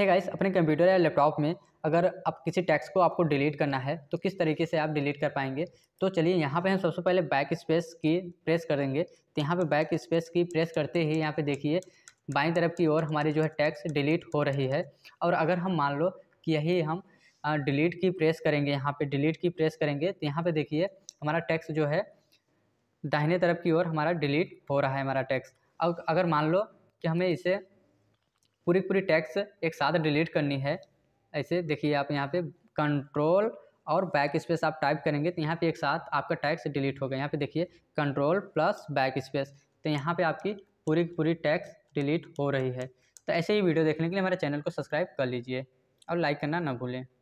है गाइस अपने कंप्यूटर या लैपटॉप में अगर आप किसी टैक्स को आपको डिलीट करना है तो किस तरीके से आप डिलीट कर पाएंगे तो चलिए यहाँ पे हम सबसे पहले बैक स्पेस की प्रेस करेंगे तो यहाँ पे बैक स्पेस की प्रेस करते ही यहाँ पे देखिए बाईं तरफ की ओर हमारी जो है टैक्स डिलीट हो रही है और अगर हम मान लो कि यही हम डिलीट की प्रेस करेंगे यहाँ पर डिलीट की प्रेस करेंगे तो यहाँ पर देखिए हमारा टैक्स जो है दाहिने तरफ की ओर हमारा डिलीट हो रहा है हमारा टैक्स अब अगर मान लो कि हमें इसे पूरी पूरी टैक्स एक साथ डिलीट करनी है ऐसे देखिए आप यहाँ पे कंट्रोल और बैक स्पेस आप टाइप करेंगे तो यहाँ पे एक साथ आपका टैक्स डिलीट होगा यहाँ पे देखिए कंट्रोल प्लस बैक स्पेस तो यहाँ पे आपकी पूरी पूरी टैक्स डिलीट हो रही है तो ऐसे ही वीडियो देखने के लिए हमारे चैनल को सब्सक्राइब कर लीजिए और लाइक करना ना भूलें